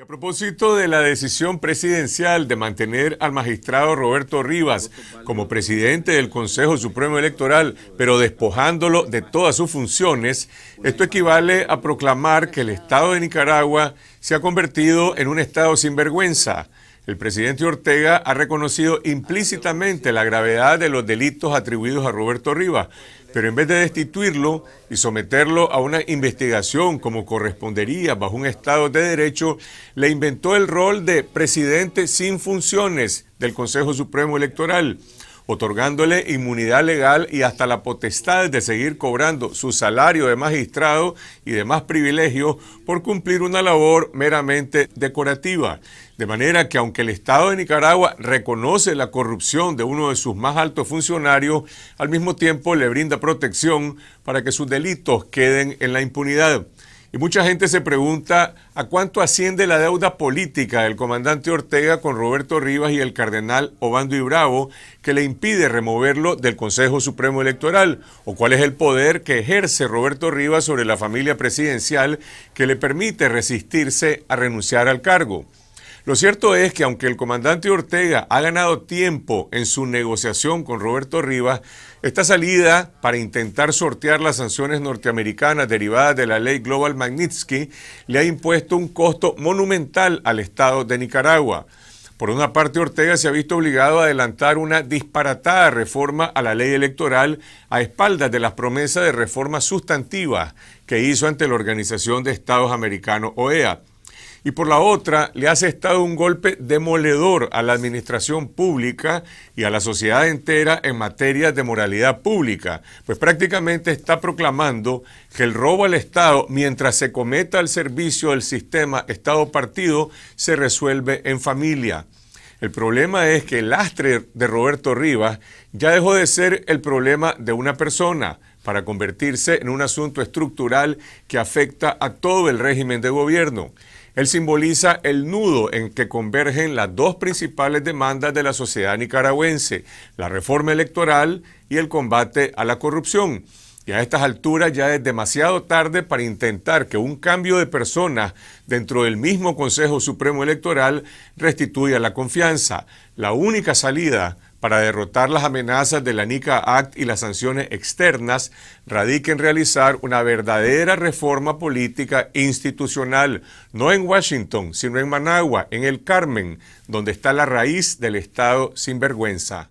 a propósito de la decisión presidencial de mantener al magistrado Roberto Rivas como presidente del Consejo Supremo Electoral, pero despojándolo de todas sus funciones, esto equivale a proclamar que el Estado de Nicaragua se ha convertido en un Estado sin vergüenza. El presidente Ortega ha reconocido implícitamente la gravedad de los delitos atribuidos a Roberto Rivas, pero en vez de destituirlo y someterlo a una investigación como correspondería bajo un Estado de Derecho, le inventó el rol de presidente sin funciones del Consejo Supremo Electoral otorgándole inmunidad legal y hasta la potestad de seguir cobrando su salario de magistrado y demás privilegios por cumplir una labor meramente decorativa. De manera que aunque el Estado de Nicaragua reconoce la corrupción de uno de sus más altos funcionarios, al mismo tiempo le brinda protección para que sus delitos queden en la impunidad. Y mucha gente se pregunta a cuánto asciende la deuda política del comandante Ortega con Roberto Rivas y el cardenal Obando y Bravo que le impide removerlo del Consejo Supremo Electoral o cuál es el poder que ejerce Roberto Rivas sobre la familia presidencial que le permite resistirse a renunciar al cargo. Lo cierto es que aunque el comandante Ortega ha ganado tiempo en su negociación con Roberto Rivas, esta salida para intentar sortear las sanciones norteamericanas derivadas de la ley Global Magnitsky le ha impuesto un costo monumental al Estado de Nicaragua. Por una parte, Ortega se ha visto obligado a adelantar una disparatada reforma a la ley electoral a espaldas de las promesas de reformas sustantivas que hizo ante la Organización de Estados Americanos OEA y por la otra le ha Estado un golpe demoledor a la administración pública y a la sociedad entera en materia de moralidad pública, pues prácticamente está proclamando que el robo al Estado, mientras se cometa al servicio del sistema Estado-partido, se resuelve en familia. El problema es que el lastre de Roberto Rivas ya dejó de ser el problema de una persona para convertirse en un asunto estructural que afecta a todo el régimen de gobierno. Él simboliza el nudo en que convergen las dos principales demandas de la sociedad nicaragüense, la reforma electoral y el combate a la corrupción. Y a estas alturas ya es demasiado tarde para intentar que un cambio de personas dentro del mismo Consejo Supremo Electoral restituya la confianza. La única salida para derrotar las amenazas de la NICA Act y las sanciones externas, radica en realizar una verdadera reforma política institucional, no en Washington, sino en Managua, en el Carmen, donde está la raíz del Estado sin vergüenza.